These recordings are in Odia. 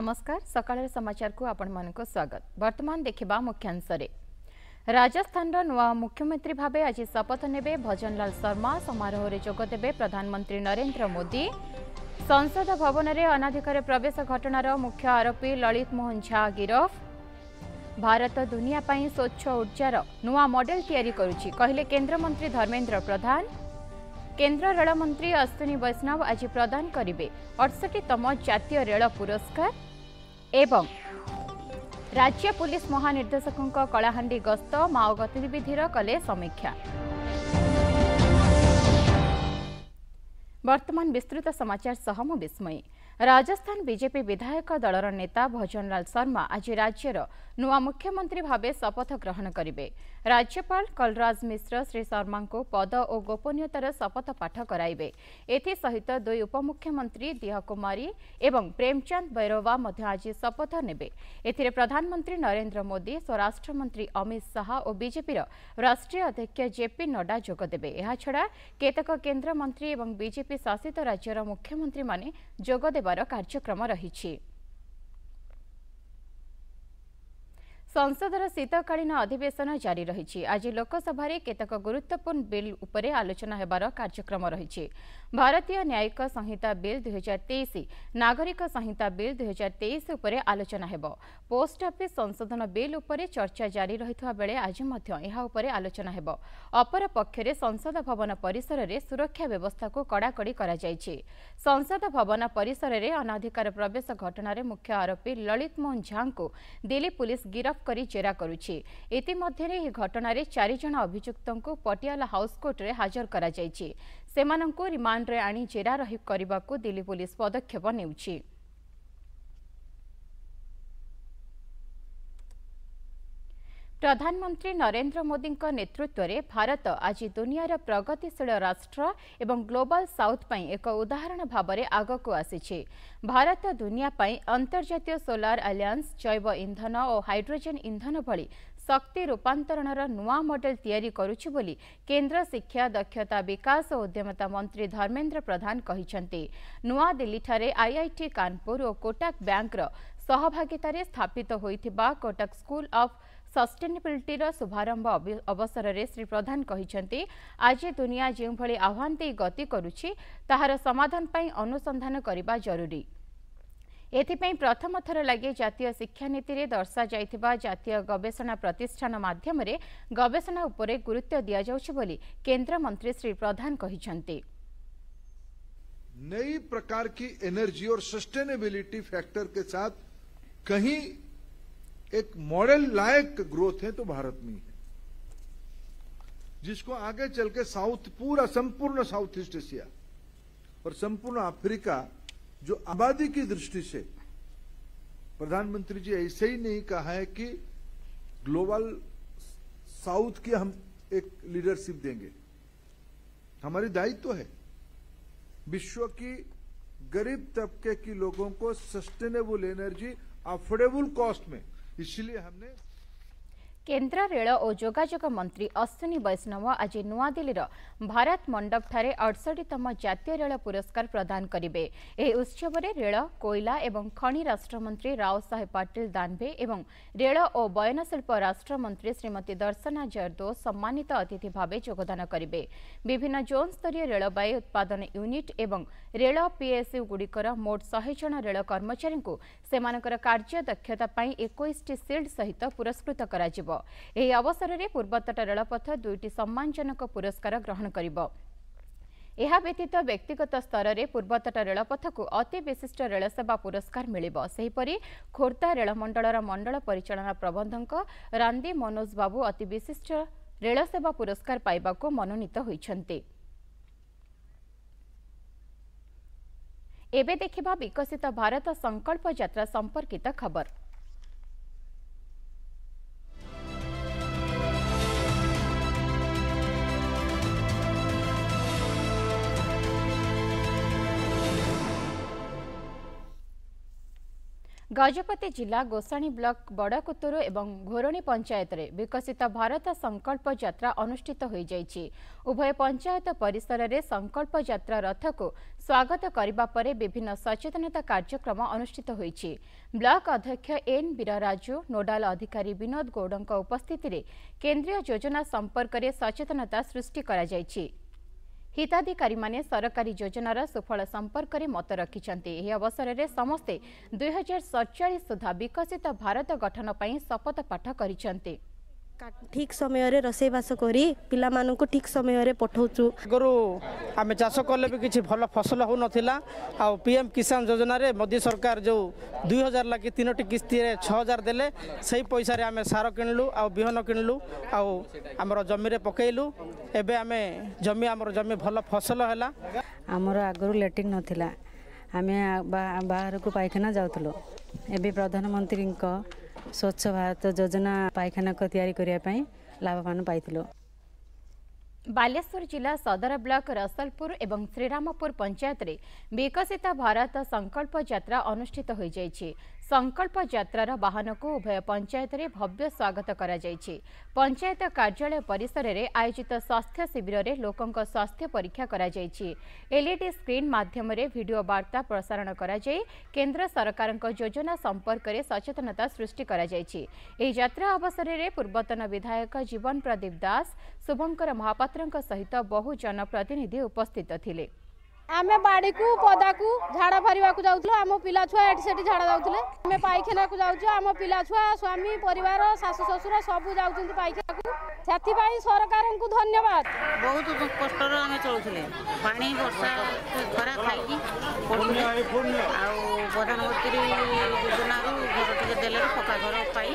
ନମସ୍କାର ସକାଳର ସମାଚାରକୁ ଆପଣମାନଙ୍କୁ ସ୍ୱାଗତ ବର୍ତ୍ତମାନ ଦେଖିବା ମୁଖ୍ୟାଂଶରେ ରାଜସ୍ଥାନର ନୂଆ ମୁଖ୍ୟମନ୍ତ୍ରୀ ଭାବେ ଆଜି ଶପଥ ନେବେ ଭଜନଲାଲ ଶର୍ମା ସମାରୋହରେ ଯୋଗଦେବେ ପ୍ରଧାନମନ୍ତ୍ରୀ ନରେନ୍ଦ୍ର ମୋଦି ସଂସଦ ଭବନରେ ଅନାଧିକାର ପ୍ରବେଶ ଘଟଣାର ମୁଖ୍ୟ ଆରୋପୀ ଲଳିତ ମୋହନ ଝା ଗିରଫ ଭାରତ ଦୁନିଆ ପାଇଁ ସ୍ୱଚ୍ଛ ଉର୍ଜାର ନୂଆ ମଡେଲ ତିଆରି କରୁଛି କହିଲେ କେନ୍ଦ୍ରମନ୍ତ୍ରୀ ଧର୍ମେନ୍ଦ୍ର ପ୍ରଧାନ କେନ୍ଦ୍ର ରେଳମନ୍ତ୍ରୀ ଅଶ୍ୱିନୀ ବୈଷ୍ଣବ ଆଜି ପ୍ରଦାନ କରିବେ ଅଠଷଠିତମ ଜାତୀୟ ରେଳ ପୁରସ୍କାର एवं राज्य पुलिस महानिर्देशकको कळाहाण्डी गस्त माओ गतिविधिहरु कले समीक्षा वर्तमान विस्तृत समाचार सहम विस्मय ରାଜସ୍ଥାନ ବିଜେପି ବିଧାୟକ ଦଳର ନେତା ଭଜନଲାଲ ଶର୍ମା ଆଜି ରାଜ୍ୟର ନୂଆ ମୁଖ୍ୟମନ୍ତ୍ରୀ ଭାବେ ଶପଥ ଗ୍ରହଣ କରିବେ ରାଜ୍ୟପାଳ କଲରାଜ ମିଶ୍ର ଶ୍ରୀ ଶର୍ମାଙ୍କୁ ପଦ ଓ ଗୋପନୀୟତାର ଶପଥ ପାଠ କରାଇବେ ଏଥିସହିତ ଦୁଇ ଉପମୁଖ୍ୟମନ୍ତ୍ରୀ ଦିହ କୁମାରୀ ଏବଂ ପ୍ରେମଚାନ୍ଦ ବୈରୋବା ମଧ୍ୟ ଆଜି ଶପଥ ନେବେ ଏଥିରେ ପ୍ରଧାନମନ୍ତ୍ରୀ ନରେନ୍ଦ୍ର ମୋଦି ସ୍ୱରାଷ୍ଟ୍ରମନ୍ତ୍ରୀ ଅମିତ ଶାହା ଓ ବିଜେପିର ରାଷ୍ଟ୍ରୀୟ ଅଧ୍ୟକ୍ଷ ଜେପି ନଡ୍ଡା ଯୋଗଦେବେ ଏହାଛଡ଼ା କେତେକ କେନ୍ଦ୍ରମନ୍ତ୍ରୀ ଏବଂ ବିଜେପି ଶାସିତ ରାଜ୍ୟର ମୁଖ୍ୟମନ୍ତ୍ରୀମାନେ ଯୋଗଦେବେ କରାଯିବାର କାର୍ଯ୍ୟକ୍ରମ ରହିଛି ସଂସଦର ଶୀତକାଳୀନ ଅଧିବେଶନ ଜାରି ରହିଛି ଆଜି ଲୋକସଭାରେ କେତେକ ଗୁରୁତ୍ୱପୂର୍ଣ୍ଣ ବିଲ୍ ଉପରେ ଆଲୋଚନା ହେବାର କାର୍ଯ୍ୟକ୍ରମ ରହିଛି ଭାରତୀୟ ନ୍ୟାୟିକ ସଂହିତା ବିଲ୍ ଦୁଇହଜାର ତେଇଶ ନାଗରିକ ସଂହିତା ବିଲ୍ ଦୁଇହଜାର ତେଇଶ ଉପରେ ଆଲୋଚନା ହେବ ପୋଷ୍ଟ ଅଫିସ୍ ସଂଶୋଧନ ବିଲ୍ ଉପରେ ଚର୍ଚ୍ଚା ଜାରି ରହିଥିବା ବେଳେ ଆଜି ମଧ୍ୟ ଏହା ଉପରେ ଆଲୋଚନା ହେବ ଅପରପକ୍ଷରେ ସଂସଦ ଭବନ ପରିସରରେ ସୁରକ୍ଷା ବ୍ୟବସ୍ଥାକୁ କଡ଼ାକଡ଼ି କରାଯାଇଛି ସଂସଦ ଭବନ ପରିସରରେ ଅନାଧିକାର ପ୍ରବେଶ ଘଟଣାରେ ମୁଖ୍ୟ ଆରୋପୀ ଲଳିତ ମୋହନ ଝାଙ୍କୁ ଦିଲ୍ଲୀ ପୁଲିସ୍ ଗିରଫ କରି ଜେରା କରୁଛି ଇତିମଧ୍ୟରେ ଏହି ଘଟଣାରେ ଚାରିଜଣ ଅଭିଯୁକ୍ତଙ୍କୁ ପଟିଆଲା ହାଉସ୍କୋର୍ଟରେ ହାଜର କରାଯାଇଛି ସେମାନଙ୍କୁ ରିମାଣ୍ଡରେ ଆଣି ଜେରା ରହି କରିବାକୁ ଦିଲ୍ଲୀ ପୁଲିସ୍ ପଦକ୍ଷେପ ନେଉଛି ପ୍ରଧାନମନ୍ତ୍ରୀ ନରେନ୍ଦ୍ର ମୋଦିଙ୍କ ନେତୃତ୍ୱରେ ଭାରତ ଆଜି ଦୁନିଆର ପ୍ରଗତିଶୀଳ ରାଷ୍ଟ୍ର ଏବଂ ଗ୍ଲୋବାଲ୍ ସାଉଥ୍ ପାଇଁ ଏକ ଉଦାହରଣ ଭାବରେ ଆଗକୁ ଆସିଛି ଭାରତ ଦୁନିଆ ପାଇଁ ଅନ୍ତର୍ଜାତୀୟ ସୋଲାର ଆଲିଆନ୍ସ ଜୈବ ଇନ୍ଧନ ଓ ହାଇଡ୍ରୋଜେନ୍ ଇନ୍ଧନ ଭଳି ଶକ୍ତି ରୂପାନ୍ତରଣର ନୂଆ ମଡେଲ ତିଆରି କରୁଛି ବୋଲି କେନ୍ଦ୍ର ଶିକ୍ଷା ଦକ୍ଷତା ବିକାଶ ଓ ଉଦ୍ୟମତା ମନ୍ତ୍ରୀ ଧର୍ମେନ୍ଦ୍ର ପ୍ରଧାନ କହିଛନ୍ତି ନୂଆଦିଲ୍ଲୀଠାରେ ଆଇଆଇଟି କାନପୁର ଓ କୋଟାକ୍ ବ୍ୟାଙ୍କର ସହଭାଗିତାରେ ସ୍ଥାପିତ ହୋଇଥିବା କୋଟାକ୍ ସ୍କୁଲ୍ ଅଫ୍ ସଷ୍ଟେନେବିଲିଟିର ଶୁଭାରମ୍ଭ ଅବସରରେ ଶ୍ରୀ ପ୍ରଧାନ କହିଛନ୍ତି ଆଜି ଦୁନିଆ ଯେଉଁଭଳି ଆହ୍ୱାନ ଦେଇ ଗତି କରୁଛି ତାହାର ସମାଧାନ ପାଇଁ ଅନୁସନ୍ଧାନ କରିବା ଜରୁରୀ ଏଥିପାଇଁ ପ୍ରଥମ ଥର ଲାଗି ଜାତୀୟ ଶିକ୍ଷାନୀତିରେ ଦର୍ଶାଯାଇଥିବା ଜାତୀୟ ଗବେଷଣା ପ୍ରତିଷ୍ଠାନ ମାଧ୍ୟମରେ ଗବେଷଣା ଉପରେ ଗୁରୁତ୍ୱ ଦିଆଯାଉଛି ବୋଲି କେନ୍ଦ୍ରମନ୍ତ୍ରୀ ଶ୍ରୀ ପ୍ରଧାନ କହିଛନ୍ତି नई प्रकार की एनर्जी और सस्टेनेबिलिटी फैक्टर के साथ कहीं एक मॉडल लायक ग्रोथ है तो भारत में है जिसको आगे चल के साउथ पूरा संपूर्ण साउथ ईस्ट एशिया और संपूर्ण अफ्रीका जो आबादी की दृष्टि से प्रधानमंत्री जी ऐसे ही नहीं कहा है कि ग्लोबल साउथ की हम एक लीडरशिप देंगे हमारी दायित्व तो है विश्व की गरीब तबके की लोगों को सस्टेनेबल एनर्जी अफोर्डेबल कॉस्ट में इसलिए हमने କେନ୍ଦ୍ର ରେଳ ଓ ଯୋଗାଯୋଗ ମନ୍ତ୍ରୀ ଅଶ୍ୱିନୀ ବୈଷ୍ଣବ ଆଜି ନୂଆଦିଲ୍ଲୀର ଭାରତ ମଣ୍ଡପଠାରେ ଅଡ଼ଷଠିତମ ଜାତୀୟ ରେଳ ପୁରସ୍କାର ପ୍ରଦାନ କରିବେ ଏହି ଉତ୍ସବରେ ରେଳ କୋଇଲା ଏବଂ ଖଣି ରାଷ୍ଟ୍ରମନ୍ତ୍ରୀ ରାଓ ସାହେବ ପାଟିଲ ଦାନ୍ଭେ ଏବଂ ରେଳ ଓ ବୟନଶିଳ୍ପ ରାଷ୍ଟ୍ରମନ୍ତ୍ରୀ ଶ୍ରୀମତୀ ଦର୍ଶନା ଜର୍ଦୋ ସମ୍ମାନିତ ଅତିଥି ଭାବେ ଯୋଗଦାନ କରିବେ ବିଭିନ୍ନ ଜୋନ୍ସ୍ତରୀୟ ରେଳବାଇ ଉତ୍ପାଦନ ୟୁନିଟ୍ ଏବଂ ରେଳ ପିଏସ୍ୟୁଗୁଡ଼ିକର ମୋଟ୍ ଶହେ ଜଣ ରେଳ କର୍ମଚାରୀଙ୍କୁ ସେମାନଙ୍କର କାର୍ଯ୍ୟ ଦକ୍ଷତା ପାଇଁ ଏକୋଇଶଟି ସିଲ୍ଡ ସହିତ ପୁରସ୍କୃତ କରାଯିବ ଏହି ଅବସରରେ ପୂର୍ବତଟ ରେଳପଥ ଦୁଇଟି ସମ୍ମାନଜନକ ପୁରସ୍କାର ଗ୍ରହଣ କରିବ ଏହା ବ୍ୟତୀତ ବ୍ୟକ୍ତିଗତ ସ୍ତରରେ ପୂର୍ବତଟ ରେଳପଥକୁ ଅତି ବିଶିଷ୍ଟ ରେଳସେବା ପୁରସ୍କାର ମିଳିବ ସେହିପରି ଖୋର୍ଦ୍ଧା ରେଳମଣ୍ଡଳର ମଣ୍ଡଳ ପରିଚାଳନା ପ୍ରବନ୍ଧଙ୍କ ରାନ୍ଦି ମନୋଜ ବାବୁ ଅତି ବିଶିଷ୍ଟ ରେଳସେବା ପୁରସ୍କାର ପାଇବାକୁ ମନୋନୀତ ହୋଇଛନ୍ତି ଏବେ ଦେଖିବା ବିକଶିତ ଭାରତ ସଂକଳ୍ପ ଯାତ୍ରା ସମ୍ପର୍କିତ ଖବର ଗଜପତି ଜିଲ୍ଲା ଗୋଷାଣୀ ବ୍ଲକ ବଡ଼କୁତୁରୁ ଏବଂ ଘୋରଣୀ ପଞ୍ଚାୟତରେ ବିକଶିତ ଭାରତ ସଂକଳ୍ପ ଯାତ୍ରା ଅନୁଷ୍ଠିତ ହୋଇଯାଇଛି ଉଭୟ ପଞ୍ଚାୟତ ପରିସରରେ ସଂକଳ୍ପ ଯାତ୍ରା ରଥକୁ ସ୍ୱାଗତ କରିବା ପରେ ବିଭିନ୍ନ ସଚେତନତା କାର୍ଯ୍ୟକ୍ରମ ଅନୁଷ୍ଠିତ ହୋଇଛି ବ୍ଲକ ଅଧ୍ୟକ୍ଷ ଏନ୍ ବୀରରାଜୁ ନୋଡାଲ ଅଧିକାରୀ ବିନୋଦ ଗୌଡ଼ଙ୍କ ଉପସ୍ଥିତିରେ କେନ୍ଦ୍ରୀୟ ଯୋଜନା ସମ୍ପର୍କରେ ସଚେତନତା ସୃଷ୍ଟି କରାଯାଇଛି ହିତାଧିକାରୀମାନେ ସରକାରୀ ଯୋଜନାର ସୁଫଳ ସମ୍ପର୍କରେ ମତ ରଖିଛନ୍ତି ଏହି ଅବସରରେ ସମସ୍ତେ ଦୁଇହଜାର ସତଚାଳିଶ ସୁଦ୍ଧା ବିକଶିତ ଭାରତ ଗଠନ ପାଇଁ ଶପଥ ପାଠ କରିଛନ୍ତି ଠିକ୍ ସମୟରେ ରୋଷେଇବାସ କରି ପିଲାମାନଙ୍କୁ ଠିକ୍ ସମୟରେ ପଠାଉଛୁ ଆଗରୁ ଆମେ ଚାଷ କଲେ ବି କିଛି ଭଲ ଫସଲ ହେଉନଥିଲା ଆଉ ପି ଏମ୍ କିଷାନ ଯୋଜନାରେ ମୋଦି ସରକାର ଯେଉଁ ଦୁଇ ହଜାର ଲାଗି ତିନୋଟି କିସ୍ତିରେ ଛଅ ହଜାର ଦେଲେ ସେଇ ପଇସାରେ ଆମେ ସାର କିଣିଲୁ ଆଉ ବିହନ କିଣିଲୁ ଆଉ ଆମର ଜମିରେ ପକାଇଲୁ ଏବେ ଆମେ ଜମି ଆମର ଜମି ଭଲ ଫସଲ ହେଲା ଆମର ଆଗରୁ ଲେଟ୍ରିନ୍ ନଥିଲା ଆମେ ବାହାରକୁ ପାଇଖାନା ଯାଉଥିଲୁ ଏବେ ପ୍ରଧାନମନ୍ତ୍ରୀଙ୍କ ସ୍ୱଚ୍ଛ ଭାରତ ଯୋଜନା ପାଇଖାନାକୁ ତିଆରି କରିବା ପାଇଁ ଲାଭବାନ ପାଇଥିଲୁ ବାଲେଶ୍ୱର ଜିଲ୍ଲା ସଦର ବ୍ଲକ ରସଲପୁର ଏବଂ ଶ୍ରୀରାମପୁର ପଞ୍ଚାୟତରେ ବିକଶିତ ଭାରତ ସଂକଳ୍ପ ଯାତ୍ରା ଅନୁଷ୍ଠିତ ହୋଇଯାଇଛି संकल्प जत्रार बाहन को उभय पंचायत में भव्य स्वागत कर पंचायत कार्यालय परिसर में आयोजित स्वास्थ्य शिविर में लोकों स्वास्थ्य परीक्षा कर एलईडी स्क्रीन मध्यम भिड बार्ता प्रसारण केन्द्र सरकार योजना संपर्क में सचेतनता सृष्टि अवसर में पूर्वतन विधायक जीवन प्रदीप दास शुभंकर महापात्र सहित बहु जनप्रतिनिधि उपस्थित थे ଆମେ ବାଡ଼ିକୁ ପଦାକୁ ଝାଡ଼ା ଫାରିବାକୁ ଯାଉଥିଲୁ ଆମ ପିଲା ଛୁଆ ଏଠି ସେଠି ଝାଡ଼ା ଯାଉଥିଲେ ଆମେ ପାଇଖାନାକୁ ଯାଉଛୁ ଆମ ପିଲା ଛୁଆ ସ୍ୱାମୀ ପରିବାର ଶାଶୁ ଶ୍ୱଶୁର ସବୁ ଯାଉଛନ୍ତି ପାଇଖାନାକୁ ସେଥିପାଇଁ ସରକାରଙ୍କୁ ଧନ୍ୟବାଦ ବହୁତ କଷ୍ଟରେ ଆମେ ଚଳୁଥିଲେ ପାଣି ବର୍ଷା ଖରା ଖାଇକି ଆଉ ପ୍ରଧାନମନ୍ତ୍ରୀ ଯୋଜନାରୁ ଘର ଟିକେ ଦେଲେ ପକ୍କା ଘର ପାଇ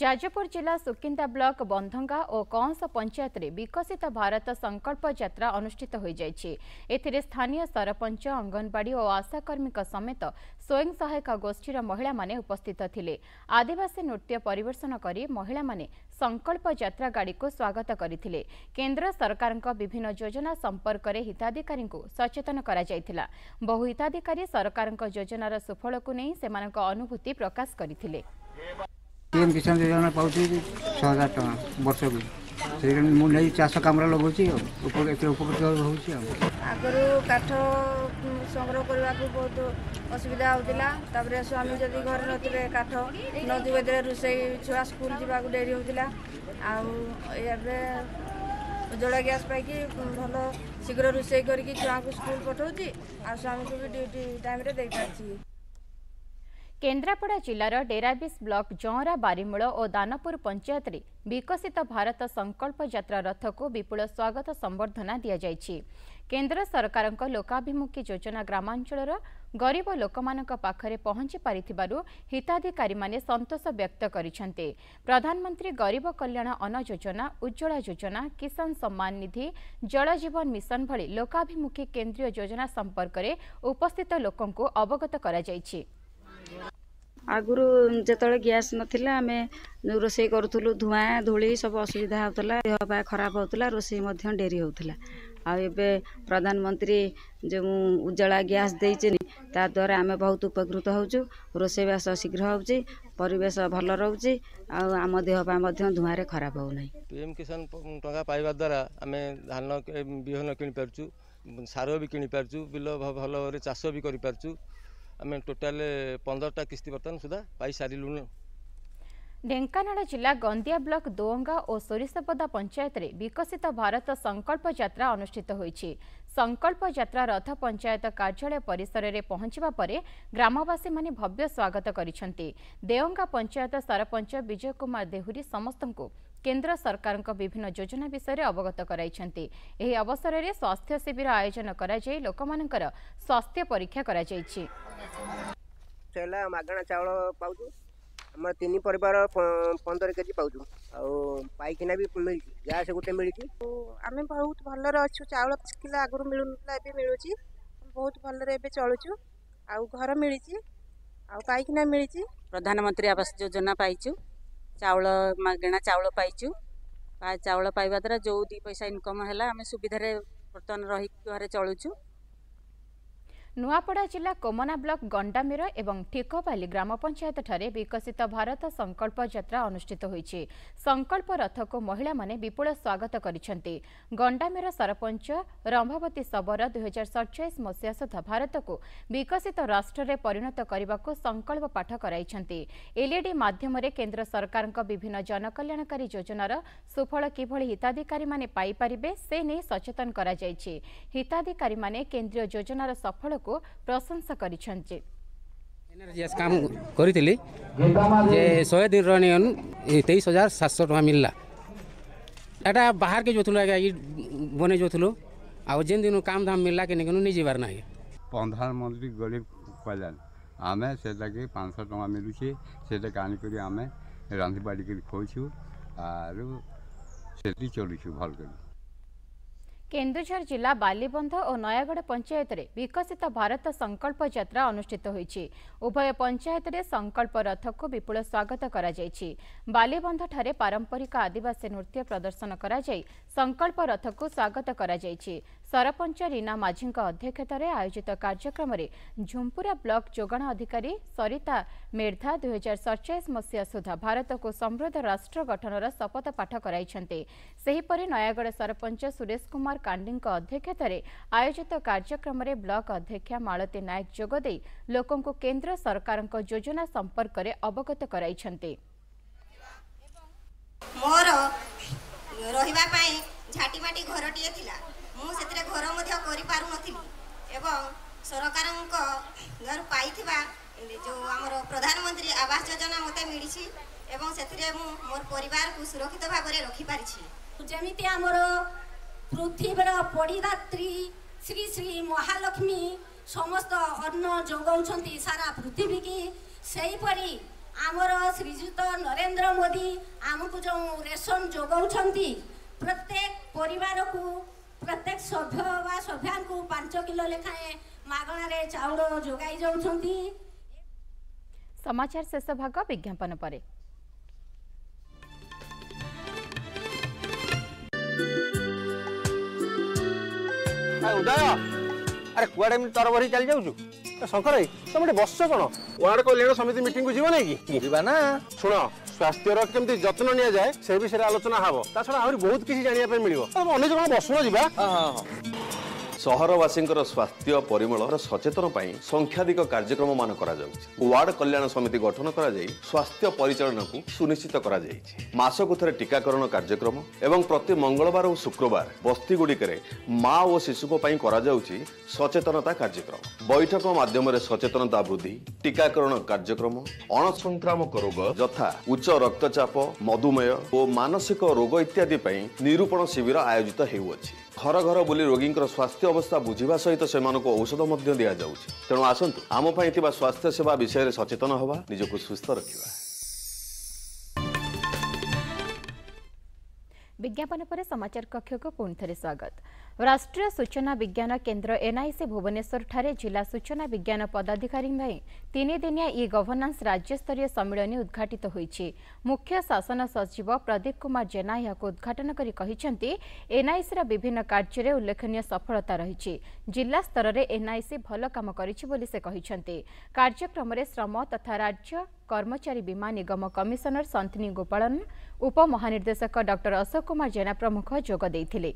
ଯାଜପୁର ଜିଲ୍ଲା ସୁକିନ୍ଦା ବ୍ଲକ ବନ୍ଧଙ୍ଗା ଓ କଅଁସ ପଞ୍ଚାୟତରେ ବିକଶିତ ଭାରତ ସଂକଳ୍ପ ଯାତ୍ରା ଅନୁଷ୍ଠିତ ହୋଇଯାଇଛି ଏଥିରେ ସ୍ଥାନୀୟ ସରପଞ୍ଚ ଅଙ୍ଗନବାଡ଼ି ଓ ଆଶାକର୍ମୀଙ୍କ ସମେତ ସ୍ୱୟଂ ସହାୟକ ଗୋଷ୍ଠୀର ମହିଳାମାନେ ଉପସ୍ଥିତ ଥିଲେ ଆଦିବାସୀ ନୃତ୍ୟ ପରିବେଷଣ କରି ମହିଳାମାନେ ସଂକଳ୍ପ ଯାତ୍ରା ଗାଡ଼ିକୁ ସ୍ୱାଗତ କରିଥିଲେ କେନ୍ଦ୍ର ସରକାରଙ୍କ ବିଭିନ୍ନ ଯୋଜନା ସମ୍ପର୍କରେ ହିତାଧିକାରୀଙ୍କୁ ସଚେତନ କରାଯାଇଥିଲା ବହୁ ହିତାଧିକାରୀ ସରକାରଙ୍କ ଯୋଜନାର ସୁଫଳକୁ ନେଇ ସେମାନଙ୍କ ଅନୁଭୂତି ପ୍ରକାଶ କରିଥିଲେ ପିଏମ୍ କିଷାନ ଯୋଜନା ପାଉଛି ଛଅ ହଜାର ଟଙ୍କା ବର୍ଷକୁ ସେଥିପାଇଁ ମୁଁ ନେଇ ଚାଷ କାମରେ ଲଗାଉଛି ଆଉ ଏତେ ଉପକୃତ ହେଉଛି ଆଉ ଆଗରୁ କାଠ ସଂଗ୍ରହ କରିବାକୁ ବହୁତ ଅସୁବିଧା ହେଉଥିଲା ତାପରେ ସ୍ୱାମୀ ଯଦି ଘରେ ନଥିଲେ କାଠ ନଥିବେ ଯୋଗାଇଦେଲେ ରୋଷେଇ ଛୁଆ ସ୍କୁଲ ଯିବାକୁ ଡେରି ହେଉଥିଲା ଆଉ ଏବେ ଉଜ୍ଜଳା ଗ୍ୟାସ୍ ପାଇକି ଭଲ ଶୀଘ୍ର ରୋଷେଇ କରିକି ଛୁଆଙ୍କୁ ସ୍କୁଲ ପଠାଉଛି ଆଉ ସ୍ୱାମୀଙ୍କୁ ବି ଡ୍ୟୁଟି ଟାଇମ୍ରେ ଦେଇପାରୁଛି କେନ୍ଦ୍ରାପଡ଼ା ଜିଲ୍ଲାର ଡେରାବିସ୍ ବ୍ଲକ ଜଅଁରା ବାରିମୂଳ ଓ ଦାନପୁର ପଞ୍ଚାୟତରେ ବିକଶିତ ଭାରତ ସଂକଳ୍ପ ଯାତ୍ରା ରଥକୁ ବିପୁଳ ସ୍ୱାଗତ ସମ୍ବର୍ଦ୍ଧନା ଦିଆଯାଇଛି କେନ୍ଦ୍ର ସରକାରଙ୍କ ଲୋକାଭିମୁଖୀ ଯୋଜନା ଗ୍ରାମାଞ୍ଚଳର ଗରିବ ଲୋକମାନଙ୍କ ପାଖରେ ପହଞ୍ଚି ପାରିଥିବାରୁ ହିତାଧିକାରୀମାନେ ସନ୍ତୋଷ ବ୍ୟକ୍ତ କରିଛନ୍ତି ପ୍ରଧାନମନ୍ତ୍ରୀ ଗରିବ କଲ୍ୟାଣ ଅନ୍ନ ଯୋଜନା ଉଜ୍ଜଳା ଯୋଜନା କିଷାନ ସମ୍ମାନ ନିଧି ଜଳଜୀବନ ମିଶନ ଭଳି ଲୋକାଭିମୁଖୀ କେନ୍ଦ୍ରୀୟ ଯୋଜନା ସମ୍ପର୍କରେ ଉପସ୍ଥିତ ଲୋକଙ୍କୁ ଅବଗତ କରାଯାଇଛି ଆଗରୁ ଯେତେବେଳେ ଗ୍ୟାସ୍ ନଥିଲା ଆମେ ରୋଷେଇ କରୁଥିଲୁ ଧୂଆଁ ଧୂଳି ସବୁ ଅସୁବିଧା ହେଉଥିଲା ଦେହ ପା ଖରାପ ହେଉଥିଲା ରୋଷେଇ ମଧ୍ୟ ଡେରି ହେଉଥିଲା ଆଉ ଏବେ ପ୍ରଧାନମନ୍ତ୍ରୀ ଯେଉଁ ଉଜ୍ଜଳା ଗ୍ୟାସ୍ ଦେଇଛନ୍ତି ତା ଦ୍ୱାରା ଆମେ ବହୁତ ଉପକୃତ ହେଉଛୁ ରୋଷେଇବାସ ଶୀଘ୍ର ହେଉଛି ପରିବେଶ ଭଲ ରହୁଛି ଆଉ ଆମ ଦେହ ପା ମଧ୍ୟ ଧୂଆଁରେ ଖରାପ ହେଉନାହିଁ ପି ଏମ୍ କିଷାନ ଟଙ୍କା ପାଇବା ଦ୍ୱାରା ଆମେ ଧାନ ବିହନ କିଣିପାରୁଛୁ ସାର ବି କିଣିପାରୁଛୁ ବିଲ ଭଲ ଭାବରେ ଚାଷ ବି କରିପାରୁଛୁ ଆମେ ଟୋଟାଲ ପନ୍ଦରଟା କିସ୍ତି ବର୍ତ୍ତମାନ ସୁଦ୍ଧା ପାଇସାରିଲୁଣି ଢେଙ୍କାନାଳ ଜିଲ୍ଲା ଗନ୍ଦିଆ ବ୍ଲକ ଦୋଅଙ୍ଗା ଓ ସୋରିଷପଦା ପଞ୍ଚାୟତରେ ବିକଶିତ ଭାରତ ସଂକଳ୍ପ ଯାତ୍ରା ଅନୁଷ୍ଠିତ ହୋଇଛି ସଂକଳ୍ପ ଯାତ୍ରା ରଥ ପଞ୍ଚାୟତ କାର୍ଯ୍ୟାଳୟ ପରିସରରେ ପହଞ୍ଚିବା ପରେ ଗ୍ରାମବାସୀମାନେ ଭବ୍ୟ ସ୍ୱାଗତ କରିଛନ୍ତି ଦେଓଙ୍ଗା ପଞ୍ଚାୟତ ସରପଞ୍ଚ ବିଜୟ କୁମାର ଦେହୁରୀ ସମସ୍ତଙ୍କୁ କେନ୍ଦ୍ର ସରକାରଙ୍କ ବିଭିନ୍ନ ଯୋଜନା ବିଷୟରେ ଅବଗତ କରାଇଛନ୍ତି ଏହି ଅବସରରେ ସ୍ୱାସ୍ଥ୍ୟ ଶିବିର ଆୟୋଜନ କରାଯାଇ ଲୋକମାନଙ୍କର ସ୍ୱାସ୍ଥ୍ୟ ପରୀକ୍ଷା କରାଯାଇଛି ହେଲା ମାଗଣା ଚାଉଳ ପାଉଛୁ ଆମର ତିନି ପରିବାର ପନ୍ଦର କେଜି ପାଉଛୁ ଆଉ ପାଇଖିନା ଆମେ ବହୁତ ଭଲରେ ଅଛୁ ଚାଉଳ ମିଳୁନଥିଲା ଏବେ ମିଳୁଛି ବହୁତ ଭଲରେ ଏବେ ଚଳୁଛୁ ଆଉ ଘର ମିଳିଛି ଆଉ ପାଇଖିନା ପ୍ରଧାନମନ୍ତ୍ରୀ ଆବାସ ଯୋଜନା ପାଇଛୁ चाउल मगणा चाउल पाइचु चाउल पाइबा द्वारा जो दी पैसा इनकम है सुविधा बर्तमान रही घर चलुचु ନୂଆପଡ଼ା ଜିଲ୍ଲା କୋମନା ବ୍ଲକ ଗଣ୍ଡାମିର ଏବଂ ଠିକପାଲି ଗ୍ରାମ ପଞ୍ଚାୟତଠାରେ ବିକଶିତ ଭାରତ ସଂକଳ୍ପ ଯାତ୍ରା ଅନୁଷ୍ଠିତ ହୋଇଛି ସଂକଳ୍ପ ରଥକୁ ମହିଳାମାନେ ବିପୁଳ ସ୍ୱାଗତ କରିଛନ୍ତି ଗଣ୍ଡାମିର ସରପଞ୍ଚ ରମ୍ଭବତୀ ସବର ଦୁଇହଜାର ସତଚାଳିଶ ମସିହା ସୁଦ୍ଧା ଭାରତକୁ ବିକଶିତ ରାଷ୍ଟ୍ରରେ ପରିଣତ କରିବାକୁ ସଂକଳ୍ପ ପାଠ କରାଇଛନ୍ତି ଏଲ୍ଇଡି ମାଧ୍ୟମରେ କେନ୍ଦ୍ର ସରକାରଙ୍କ ବିଭିନ୍ନ ଜନକଲ୍ୟାଣକାରୀ ଯୋଜନାର ସୁଫଳ କିଭଳି ହିତାଧିକାରୀମାନେ ପାଇପାରିବେ ସେ ନେଇ ସଚେତନ କରାଯାଇଛି ହିତାଧିକାରୀମାନେ କେନ୍ଦ୍ରୀୟ ଯୋଜନାର ସଫଳ को प्रशंसा कर शहे दिन रियन तेईस हजार सात सौ टाँग मिलला एटा बाहर के जोलू आज बने जोलु आज जिन दिन काम धाम मिलला कि नहीं जीवार ना प्रधानमंत्री गरीब कल्याण आम से पाँच टाँह मिलू से आने रांधी बाड़ी कर खोचु आरो चलु भल करी କେନ୍ଦୁଝର ଜିଲ୍ଲା ବାଲିବନ୍ଧ ଓ ନୟାଗଡ଼ ପଞ୍ଚାୟତରେ ବିକଶିତ ଭାରତ ସଂକଳ୍ପ ଯାତ୍ରା ଅନୁଷ୍ଠିତ ହୋଇଛି ଉଭୟ ପଞ୍ଚାୟତରେ ସଂକଳ୍ପ ରଥକୁ ବିପୁଳ ସ୍ୱାଗତ କରାଯାଇଛି ବାଲିବନ୍ଧଠାରେ ପାରମ୍ପରିକ ଆଦିବାସୀ ନୃତ୍ୟ ପ୍ରଦର୍ଶନ କରାଯାଇ ସଂକଳ୍ପ ରଥକୁ ସ୍ୱାଗତ କରାଯାଇଛି ସରପଞ୍ଚ ରୀନା ମାଝୀଙ୍କ ଅଧ୍ୟକ୍ଷତାରେ ଆୟୋଜିତ କାର୍ଯ୍ୟକ୍ରମରେ ଝୁମ୍ପୁରା ବ୍ଲକ ଯୋଗାଣ ଅଧିକାରୀ ସରିତା ମେର୍ଦ୍ଧା ଦୁଇହଜାର ସତଚାଳିଶ ମସିହା ସୁଦ୍ଧା ଭାରତକୁ ସମୃଦ୍ଧ ରାଷ୍ଟ୍ର ଗଠନର ଶପଥ ପାଠ କରାଇଛନ୍ତି ସେହିପରି ନୟାଗଡ଼ ସରପଞ୍ଚ ସୁରେଶ କୁମାର କାଣ୍ଡିଙ୍କ ଅଧ୍ୟକ୍ଷତାରେ ଆୟୋଜିତ କାର୍ଯ୍ୟକ୍ରମରେ ବ୍ଲକ ଅଧ୍ୟକ୍ଷା ମାଳତୀ ନାୟକ ଯୋଗଦେଇ ଲୋକଙ୍କୁ କେନ୍ଦ୍ର ସରକାରଙ୍କ ଯୋଜନା ସମ୍ପର୍କରେ ଅବଗତ କରାଇଛନ୍ତି ରହିବା ପାଇଁ ସରକାରଙ୍କ ଘରୁ ପାଇଥିବା ଯେଉଁ ଆମର ପ୍ରଧାନମନ୍ତ୍ରୀ ଆବାସ ଯୋଜନା ମୋତେ ମିଳିଛି ଏବଂ ସେଥିରେ ମୁଁ ମୋର ପରିବାରକୁ ସୁରକ୍ଷିତ ଭାବରେ ରଖିପାରିଛି ଯେମିତି ଆମର ପୃଥିବୀର ପଡ଼ିଦାତ୍ରୀ ଶ୍ରୀ ଶ୍ରୀ ମହାଲକ୍ଷ୍ମୀ ସମସ୍ତ ଅନ୍ନ ଯୋଗାଉଛନ୍ତି ସାରା ପୃଥିବୀକି ସେହିପରି ଆମର ଶ୍ରୀଯୁକ୍ତ ନରେନ୍ଦ୍ର ମୋଦି ଆମକୁ ଯେଉଁ ରେସନ୍ ଯୋଗାଉଛନ୍ତି ପ୍ରତ୍ୟେକ ପରିବାରକୁ ପ୍ରତ୍ୟେକ ସଭ୍ୟ ବା ସଭ୍ୟାଙ୍କୁ ପାଞ୍ଚ କିଲୋ ଲେଖାଏଁ ମାଗଣାରେ ଚାଉଳ ଯୋଗାଇ ଯାଉଛନ୍ତି ସମାଚାର ଶେଷ ଭାଗ ବିଜ୍ଞାପନ ପରେ ଉଦୟ ଆରେ କୁଆଡ଼େ ଏମିତି ତରବରି ଚାଲି ଯାଉଛୁ ଶଙ୍କର ତମେ ଟିକେ ବସ କ'ଣ ୱାର୍ଡ କଲ୍ୟାଣ ସମିତି ମିଟିଂକୁ ଯିବ ନାଇଁ କି ଯିବା ନା ଶୁଣ ସ୍ୱାସ୍ଥ୍ୟର କେମିତି ଯତ୍ନ ନିଆଯାଏ ସେ ବିଷୟରେ ଆଲୋଚନା ହବ ତା ଛଡ଼ା ଆହୁରି ବହୁତ କିଛି ଜାଣିବା ପାଇଁ ମିଳିବ ଅନେକ ଜଣ ବସୁଣ ଯିବା ହଁ ହଁ ସହରବାସୀଙ୍କର ସ୍ୱାସ୍ଥ୍ୟ ପରିମଳର ସଚେତନ ପାଇଁ ସଂଖ୍ୟାଧିକ କାର୍ଯ୍ୟକ୍ରମମାନ କରାଯାଉଛି ୱାର୍ଡ କଲ୍ୟାଣ ସମିତି ଗଠନ କରାଯାଇ ସ୍ୱାସ୍ଥ୍ୟ ପରିଚାଳନାକୁ ସୁନିଶ୍ଚିତ କରାଯାଇଛି ମାସକୁ ଥରେ ଟିକାକରଣ କାର୍ଯ୍ୟକ୍ରମ ଏବଂ ପ୍ରତି ମଙ୍ଗଳବାର ଓ ଶୁକ୍ରବାର ବସ୍ତିଗୁଡ଼ିକରେ ମା ଓ ଶିଶୁଙ୍କ ପାଇଁ କରାଯାଉଛି ସଚେତନତା କାର୍ଯ୍ୟକ୍ରମ ବୈଠକ ମାଧ୍ୟମରେ ସଚେତନତା ବୃଦ୍ଧି ଟିକାକରଣ କାର୍ଯ୍ୟକ୍ରମ ଅଣସଂକ୍ରାମକ ରୋଗ ଯଥା ଉଚ୍ଚ ରକ୍ତଚାପ ମଧୁମେହ ଓ ମାନସିକ ରୋଗ ଇତ୍ୟାଦି ପାଇଁ ନିରୂପଣ ଶିବିର ଆୟୋଜିତ ହେଉଅଛି ଘର ଘର ବୁଲି ରୋଗୀଙ୍କର ସ୍ୱାସ୍ଥ୍ୟ ଅବସ୍ଥା ବୁଝିବା ସହିତ ସେମାନଙ୍କୁ ଔଷଧ ମଧ୍ୟ ଦିଆଯାଉଛି ତେଣୁ ଆସନ୍ତୁ ଆମ ପାଇଁ ଥିବା ସ୍ୱାସ୍ଥ୍ୟ ସେବା ବିଷୟରେ ସଚେତନ ହେବା ନିଜକୁ ସୁସ୍ଥ ରଖିବା ବିଜ୍ଞାପନ ପରେ ସମାଚାର କକ୍ଷକୁ ପୁଣିଥରେ ସ୍ୱାଗତ ରାଷ୍ଟ୍ରୀୟ ସୂଚନା ବିଜ୍ଞାନ କେନ୍ଦ୍ର ଏନ୍ଆଇସି ଭୁବନେଶ୍ୱରଠାରେ ଜିଲ୍ଲା ସୂଚନା ବିଜ୍ଞାନ ପଦାଧିକାରୀ ପାଇଁ ତିନିଦିନିଆ ଇ ଗଭର୍ଣ୍ଣାନ୍ସ ରାଜ୍ୟସ୍ତରୀୟ ସମ୍ମିଳନୀ ଉଦ୍ଘାଟିତ ହୋଇଛି ମୁଖ୍ୟ ଶାସନ ସଚିବ ପ୍ରଦୀପ କୁମାର ଜେନା ଏହାକୁ ଉଦ୍ଘାଟନ କରି କହିଛନ୍ତି ଏନ୍ଆଇସିର ବିଭିନ୍ନ କାର୍ଯ୍ୟରେ ଉଲ୍ଲେଖନୀୟ ସଫଳତା ରହିଛି ଜିଲ୍ଲା ସ୍ତରରେ ଏନ୍ଆଇସି ଭଲ କାମ କରିଛି ବୋଲି ସେ କହିଛନ୍ତି କାର୍ଯ୍ୟକ୍ରମରେ ଶ୍ରମ ତଥା ରାଜ୍ୟ କର୍ମଚାରୀ ବୀମା ନିଗମ କମିଶନର ସନ୍ତିନୀ ଗୋପାଳନ ଉପମହାନିର୍ଦ୍ଦେଶକ ଡକ୍ଟର ଅଶୋକ କୁମାର ଜେନା ପ୍ରମୁଖ ଯୋଗ ଦେଇଥିଲେ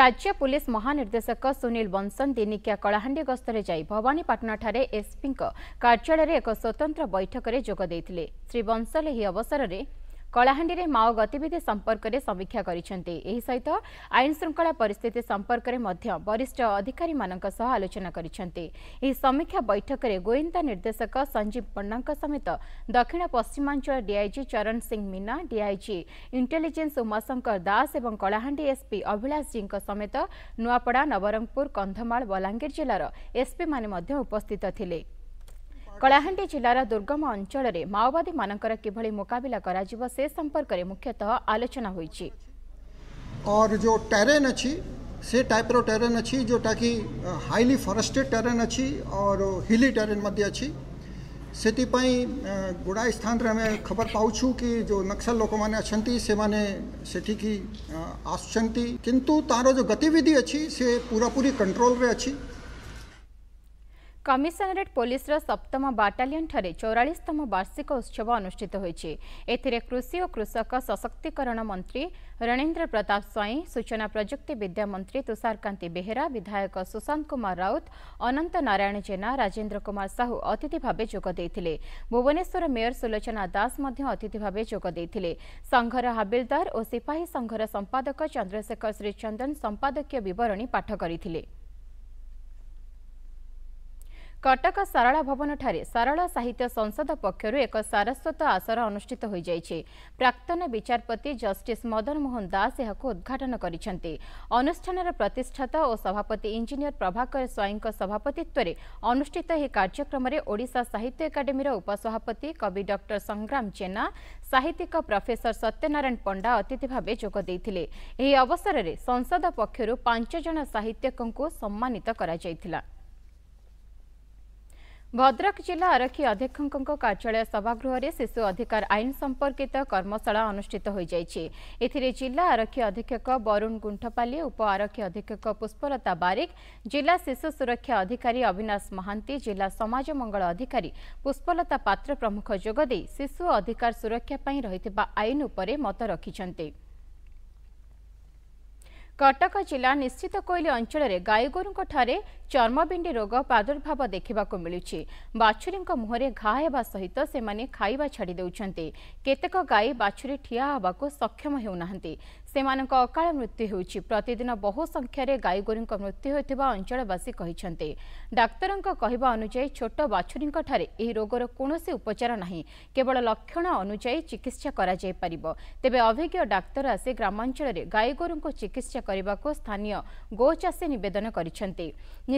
ରାଜ୍ୟ ପୁଲିସ୍ ମହାନିର୍ଦ୍ଦେଶକ ସୁନୀଲ ବଂଶନ ଦିନିକିଆ କଳାହାଣ୍ଡି ଗସ୍ତରେ ଯାଇ ଭବାନୀପାଟଣାଠାରେ ଏସ୍ପିଙ୍କ କାର୍ଯ୍ୟାଳୟରେ ଏକ ସ୍ୱତନ୍ତ୍ର ବୈଠକରେ ଯୋଗ ଦେଇଥିଲେ ଶ୍ରୀ ବଂଶଲ ଏହି ଅବସରରେ କଳାହାଣ୍ଡିରେ ମାଓ ଗତିବିଧି ସମ୍ପର୍କରେ ସମୀକ୍ଷା କରିଛନ୍ତି ଏହି ସହିତ ଆଇନ ଶୃଙ୍ଖଳା ପରିସ୍ଥିତି ସମ୍ପର୍କରେ ମଧ୍ୟ ବରିଷ୍ଠ ଅଧିକାରୀମାନଙ୍କ ସହ ଆଲୋଚନା କରିଛନ୍ତି ଏହି ସମୀକ୍ଷା ବୈଠକରେ ଗୋଇନ୍ଦା ନିର୍ଦ୍ଦେଶକ ସଞ୍ଜୀବ ପଣ୍ଡାଙ୍କ ସମେତ ଦକ୍ଷିଣ ପଶ୍ଚିମାଞ୍ଚଳ DIG Charan Singh Meena DIG intelligence Umashankar Das ଏବଂ କଳାହାଣ୍ଡି ଏସ୍ପି ଅଭିଳାଷ ଜୀଙ୍କ ସମେତ ନୂଆପଡ଼ା ନବରଙ୍ଗପୁର କନ୍ଧମାଳ ବଲାଙ୍ଗୀର ଜିଲ୍ଲାର ଏସ୍ପିମାନେ ମଧ୍ୟ ଉପସ୍ଥିତ ଥିଲେ जिलार दुर्गम अंचल में माओवादी मान कि मुकबिला से संपर्क में मुख्यतः आलोचना और जो टेरेन अच्छी से टाइप रो टेरेन अच्छी जोटा कि हाईली फरेस्टेड टेरेन अच्छी और हिली टेरेन अच्छी से गुड़ाए स्थान में आम खबर पाऊँ कि जो नक्सल लोक मैंने अच्छा से मैंने से आसुंच कितु तार जो गतिविधि अच्छी से पूरा पूरी कंट्रोल अच्छी କମିଶନରେଟ୍ ପୋଲିସର ସପ୍ତମ ବାଟାଲିୟନ୍ଠାରେ ଚଉରାଳିଶତମ ବାର୍ଷିକ ଉତ୍ସବ ଅନୁଷ୍ଠିତ ହୋଇଛି ଏଥିରେ କୃଷି ଓ କୃଷକ ସଶକ୍ତିକରଣ ମନ୍ତ୍ରୀ ରଣେନ୍ଦ୍ର ପ୍ରତାପ ସ୍ୱାଇଁ ସୂଚନା ପ୍ରଯୁକ୍ତି ବିଦ୍ୟା ମନ୍ତ୍ରୀ ତୁଷାରକାନ୍ତି ବେହେରା ବିଧାୟକ ସୁଶାନ୍ତ କୁମାର ରାଉତ ଅନନ୍ତ ନାରାୟଣ ଜେନା ରାଜେନ୍ଦ୍ର କୁମାର ସାହୁ ଅତିଥି ଭାବେ ଯୋଗ ଦେଇଥିଲେ ଭୁବନେଶ୍ୱର ମେୟର ସୁଲୋଚନା ଦାସ ମଧ୍ୟ ଅତିଥି ଭାବେ ଯୋଗ ଦେଇଥିଲେ ସଂଘର ହାବିଲଦାର ଓ ସିପାହୀ ସଂଘର ସମ୍ପାଦକ ଚନ୍ଦ୍ରଶେଖର ଶ୍ରୀଚନ୍ଦନ ସମ୍ପାଦକୀୟ ବିବରଣୀ ପାଠ କରିଥିଲେ କଟକ ସାରଳା ଭବନଠାରେ ସାରଳା ସାହିତ୍ୟ ସଂସଦ ପକ୍ଷରୁ ଏକ ସାରସ୍ୱତ ଆସର ଅନୁଷ୍ଠିତ ହୋଇଯାଇଛି ପ୍ରାକ୍ତନ ବିଚାରପତି ଜଷ୍ଟିସ୍ ମଦନ ମୋହନ ଦାସ ଏହାକୁ ଉଦ୍ଘାଟନ କରିଛନ୍ତି ଅନୁଷ୍ଠାନର ପ୍ରତିଷ୍ଠାତା ଓ ସଭାପତି ଇଞ୍ଜିନିୟର ପ୍ରଭାକର ସ୍ୱାଇଁଙ୍କ ସଭାପତିତ୍ୱରେ ଅନୁଷ୍ଠିତ ଏହି କାର୍ଯ୍ୟକ୍ରମରେ ଓଡ଼ିଶା ସାହିତ୍ୟ ଏକାଡେମୀର ଉପସଭାପତି କବି ଡକ୍ଟର ସଂଗ୍ରାମ ଜେନା ସାହିତ୍ୟିକ ପ୍ରଫେସର ସତ୍ୟନାରାୟଣ ପଣ୍ଡା ଅତିଥି ଭାବେ ଯୋଗ ଦେଇଥିଲେ ଏହି ଅବସରରେ ସଂସଦ ପକ୍ଷରୁ ପାଞ୍ଚ ଜଣ ସାହିତ୍ୟିକଙ୍କୁ ସମ୍ମାନିତ କରାଯାଇଥିଲା ଭଦ୍ରକ ଜିଲ୍ଲା ଆରକ୍ଷୀ ଅଧୀକ୍ଷକଙ୍କ କାର୍ଯ୍ୟାଳୟ ସଭାଗୃହରେ ଶିଶୁ ଅଧିକାର ଆଇନ ସମ୍ପର୍କିତ କର୍ମଶାଳା ଅନୁଷ୍ଠିତ ହୋଇଯାଇଛି ଏଥିରେ ଜିଲ୍ଲା ଆରକ୍ଷୀ ଅଧୀକ୍ଷକ ବରୁଣ ଗୁଣ୍ଠପାଲି ଉପ ଆରକ୍ଷୀ ଅଧୀକ୍ଷକ ପୁଷ୍ପଲତା ବାରିକ ଜିଲ୍ଲା ଶିଶୁ ସୁରକ୍ଷା ଅଧିକାରୀ ଅବିନାଶ ମହାନ୍ତି ଜିଲ୍ଲା ସମାଜ ମଙ୍ଗଳ ଅଧିକାରୀ ପୁଷ୍ପଲତା ପାତ୍ର ପ୍ରମୁଖ ଯୋଗଦେଇ ଶିଶୁ ଅଧିକାର ସୁରକ୍ଷା ପାଇଁ ରହିଥିବା ଆଇନ ଉପରେ ମତ ରଖିଛନ୍ତି କଟକ ଜିଲ୍ଲା ନିଶ୍ଚିତ କୋଇଲି ଅଞ୍ଚଳରେ ଗାଈଗୋରୁଙ୍କଠାରେ ଚର୍ମବିଣ୍ଡି ରୋଗ ପ୍ରାଦୁର୍ଭାବ ଦେଖିବାକୁ ମିଳୁଛି ବାଛୁରୀଙ୍କ ମୁହଁରେ ଘା ହେବା ସହିତ ସେମାନେ ଖାଇବା ଛାଡ଼ି ଦେଉଛନ୍ତି କେତେକ ଗାଈ ବାଛୁରୀ ଠିଆ ହେବାକୁ ସକ୍ଷମ ହେଉନାହାନ୍ତି ସେମାନଙ୍କ ଅକାଳ ମୃତ୍ୟୁ ହେଉଛି ପ୍ରତିଦିନ ବହୁ ସଂଖ୍ୟାରେ ଗାଈଗୋରୁଙ୍କ ମୃତ୍ୟୁ ହେଉଥିବା ଅଞ୍ଚଳବାସୀ କହିଛନ୍ତି ଡାକ୍ତରଙ୍କ କହିବା ଅନୁଯାୟୀ ଛୋଟ ବାଛୁରୀଙ୍କଠାରେ ଏହି ରୋଗର କୌଣସି ଉପଚାର ନାହିଁ କେବଳ ଲକ୍ଷଣ ଅନୁଯାୟୀ ଚିକିତ୍ସା କରାଯାଇପାରିବ ତେବେ ଅଭିଜ୍ଞ ଡାକ୍ତର ଆସି ଗ୍ରାମାଞ୍ଚଳରେ ଗାଈଗୋରୁଙ୍କୁ ଚିକିତ୍ସା କରିବାକୁ ସ୍ଥାନୀୟ ଗୋଚାଷୀ ନିବେଦନ କରିଛନ୍ତି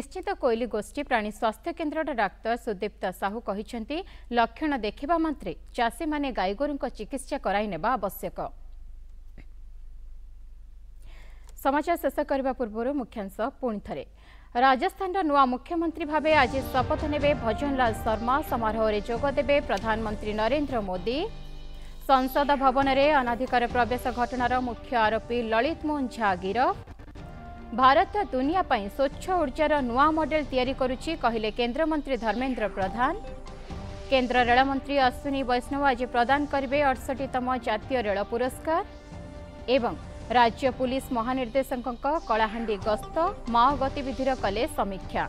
ନିଶ୍ଚିତ କୋଇଲି ଗୋଷ୍ଠୀ ପ୍ରାଣୀ ସ୍ୱାସ୍ଥ୍ୟ କେନ୍ଦ୍ରର ଡାକ୍ତର ସୁଦୀପ୍ତ ସାହୁ କହିଛନ୍ତି ଲକ୍ଷଣ ଦେଖିବା ମାତ୍ରେ ଚାଷୀମାନେ ଗାଈଗୋରୁଙ୍କ ଚିକିତ୍ସା କରାଇ ନେବା ଆବଶ୍ୟକ ସମାଚାର ଶେଷ କରିବା ପୂର୍ବରୁ ମୁଖ୍ୟାଂଶ ପୁଣି ଥରେ ରାଜସ୍ଥାନର ନୂଆ ମୁଖ୍ୟମନ୍ତ୍ରୀ ଭାବେ ଆଜି ଶପଥ ନେବେ ଭଜନଲାଲ ଶର୍ମା ସମାରୋହରେ ଯୋଗଦେବେ ପ୍ରଧାନମନ୍ତ୍ରୀ ନରେନ୍ଦ୍ର ମୋଦି ସଂସଦ ଭବନରେ ଅନାଧିକାର ପ୍ରବେଶ ଘଟଣାର ମୁଖ୍ୟ ଆରୋପୀ ଲଳିତ ମୋହନ ଝା ଗିରଫ भारत दुनिया दुनियाँपूर्ण स्वच्छ उर्जार नुवा केंद्र केन्द्रमन्त्री धर्मेंद्र प्रधान केन्द्र मंत्री अश्विनी वैष्णव आज प्रदान 68 अठसटीतम जातीय रेल पुरस्कार पुलिस महानिर्देशक गस्त माओ गतविधिर कले समीक्षा